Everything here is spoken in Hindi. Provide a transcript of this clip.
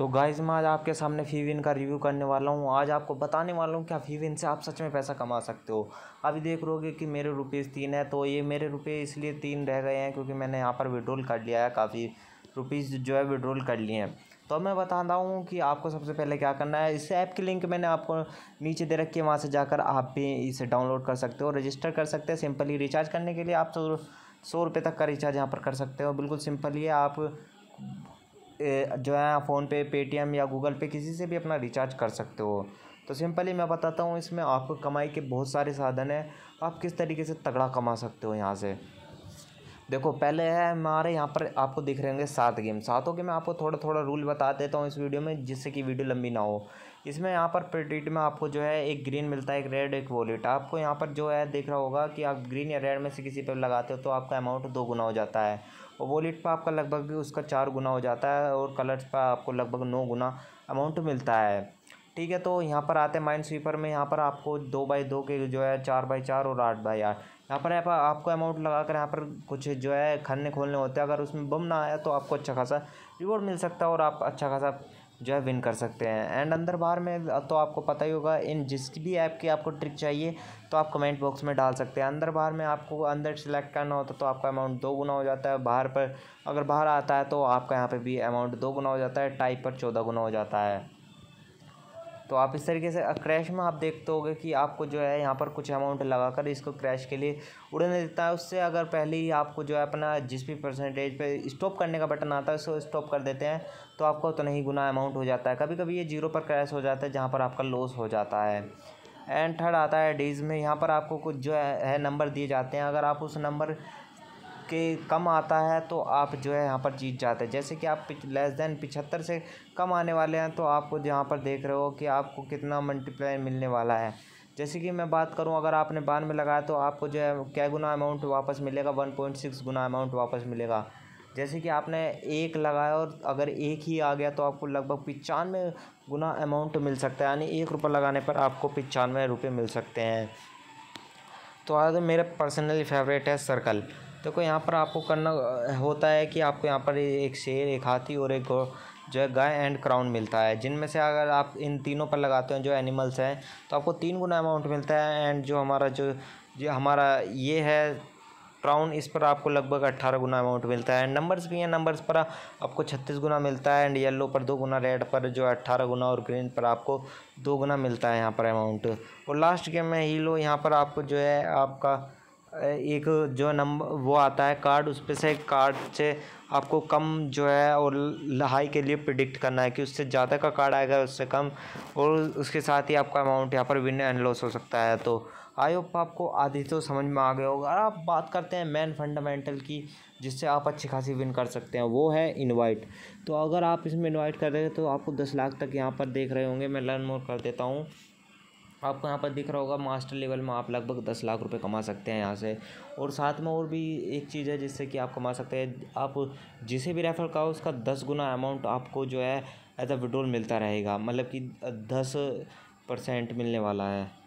तो गाइज मैं आज आपके सामने फ़ीविन का रिव्यू करने वाला हूँ आज आपको बताने वाला हूँ क्या फ़ीविन से आप सच में पैसा कमा सकते हो अभी देख हो कि मेरे रुपीज़ तीन है तो ये मेरे रुपये इसलिए तीन रह गए हैं क्योंकि मैंने यहाँ पर विड्रोल कर लिया है काफ़ी रुपीज़ जो है विड्रोल कर लिए हैं तो मैं बताता हूँ कि आपको सबसे पहले क्या करना है इस ऐप की लिंक मैंने आपको नीचे दे रखी है वहाँ से जाकर आप भी इसे डाउनलोड कर सकते हो रजिस्टर कर सकते हैं सिंपली रिचार्ज करने के लिए आप सौ सौ रुपये तक का रिचार्ज यहाँ पर कर सकते हो बिल्कुल सिंपली है आप जो है फ़ोन पे पेटीएम या गूगल पे किसी से भी अपना रिचार्ज कर सकते हो तो सिंपली मैं बताता हूँ इसमें आपको कमाई के बहुत सारे साधन हैं आप किस तरीके से तगड़ा कमा सकते हो यहाँ से देखो पहले है हमारे यहाँ पर आपको दिख रहे होंगे सात गेम सातों के मैं आपको थोड़ा थोड़ा रूल बता देता हूँ इस वीडियो में जिससे कि वीडियो लंबी ना हो इसमें यहाँ पर प्रेडिट में आपको जो है एक ग्रीन मिलता है एक रेड एक वॉलेट आपको यहाँ पर जो है देख रहा होगा कि आप ग्रीन या रेड में से किसी पर लगाते हो तो आपका अमाउंट दो गुना हो जाता है और वॉलेट पर आपका लगभग उसका चार गुना हो जाता है और कलर्स पर आपको लगभग नौ गुना अमाउंट मिलता है ठीक है तो यहाँ पर आते हैं माइंड स्वीपर में यहाँ पर आपको दो बाई दो के जो है चार बाई चार और आठ बाई आठ यहाँ पर यहाँ पर आपको अमाउंट लगा कर यहाँ पर कुछ जो है खन्ने खोलने होते हैं अगर उसमें बम ना आया तो आपको अच्छा खासा रिवॉर्ड मिल सकता है और आप अच्छा खासा जो है विन कर सकते हैं एंड अंदर बाहर में तो आपको पता ही होगा इन जिस भी ऐप की आपको ट्रिक चाहिए तो आप कमेंट बॉक्स में डाल सकते हैं अंदर बाहर में आपको अंदर सेलेक्ट करना होता तो, तो आपका अमाउंट दो गुना हो जाता है बाहर पर अगर बाहर आता है तो आपका यहाँ पर भी अमाउंट दो गुना हो जाता है टाइप पर चौदह गुना हो जाता है तो आप इस तरीके से क्रैश में आप देखते तो होगे कि आपको जो है यहाँ पर कुछ अमाउंट लगा कर इसको क्रैश के लिए उड़ने देता है उससे अगर पहले ही आपको जो है अपना जिस भी परसेंटेज पे स्टॉप करने का बटन आता है उसको स्टॉप कर देते हैं तो आपका तो नहीं गुना अमाउंट हो जाता है कभी कभी ये जीरो पर क्रैश हो जाता है जहाँ पर आपका लॉस हो जाता है एंड थर्ड आता है डीज में यहाँ पर आपको कुछ जो है नंबर दिए जाते हैं अगर आप उस नंबर आपके कम आता है तो आप जो है यहाँ पर जीत जाते हैं जैसे कि आप लेस देन पिछहत्तर से कम आने वाले हैं तो आपको यहाँ पर देख रहे हो कि आपको कितना मल्टीप्लाई मिलने वाला है जैसे कि मैं बात करूं अगर आपने बान में लगाया तो आपको जो है क्या गुना अमाउंट वापस मिलेगा वन पॉइंट सिक्स गुना अमाउंट वापस मिलेगा जैसे कि आपने एक लगाया और अगर एक ही आ गया तो आपको लगभग पचानवे गुना अमाउंट मिल सकता है यानी एक रुपये लगाने पर आपको पचानवे रुपये मिल सकते हैं तो आज मेरा पर्सनली फेवरेट है सर्कल देखो यहाँ पर आपको करना होता है कि आपको यहाँ पर एक शेर एक हाथी और एक जो है गाय एंड क्राउन मिलता है जिनमें से अगर आप इन तीनों पर लगाते हैं जो एनिमल्स हैं तो आपको तीन गुना अमाउंट मिलता है एंड जो हमारा जो जो हमारा ये है क्राउन इस पर आपको लगभग अट्ठारह गुना अमाउंट मिलता है नंबर्स भी हैं नंबर्स पर आपको छत्तीस गुना मिलता है एंड येलो पर दो गुना रेड पर जो अट्ठारह गुना और ग्रीन पर आपको दो गुना मिलता है यहाँ पर अमाउंट और लास्ट गेम में हीलो यहाँ पर आपको जो है आपका एक जो नंबर वो आता है कार्ड उस पर से कार्ड से आपको कम जो है और लहाई के लिए प्रिडिक्ट करना है कि उससे ज़्यादा का कार्ड आएगा उससे कम और उसके साथ ही आपका अमाउंट यहाँ पर विन एंड लॉस हो सकता है तो आई होप आपको आधी तो समझ में आ गया होगा अगर आप बात करते हैं मैन फंडामेंटल की जिससे आप अच्छी खासी विन कर सकते हैं वो है इनवाइट तो अगर आप इसमें इन्वाइट कर रहे हैं तो आपको दस लाख तक यहाँ पर देख रहे होंगे मैं लर्न मोर कर देता हूँ आपको यहाँ पर दिख रहा होगा मास्टर लेवल में आप लगभग दस लाख रुपए कमा सकते हैं यहाँ से और साथ में और भी एक चीज़ है जिससे कि आप कमा सकते हैं आप जिसे भी रेफ़र करो उसका दस गुना अमाउंट आपको जो है एज अ विड्रोल मिलता रहेगा मतलब कि दस परसेंट मिलने वाला है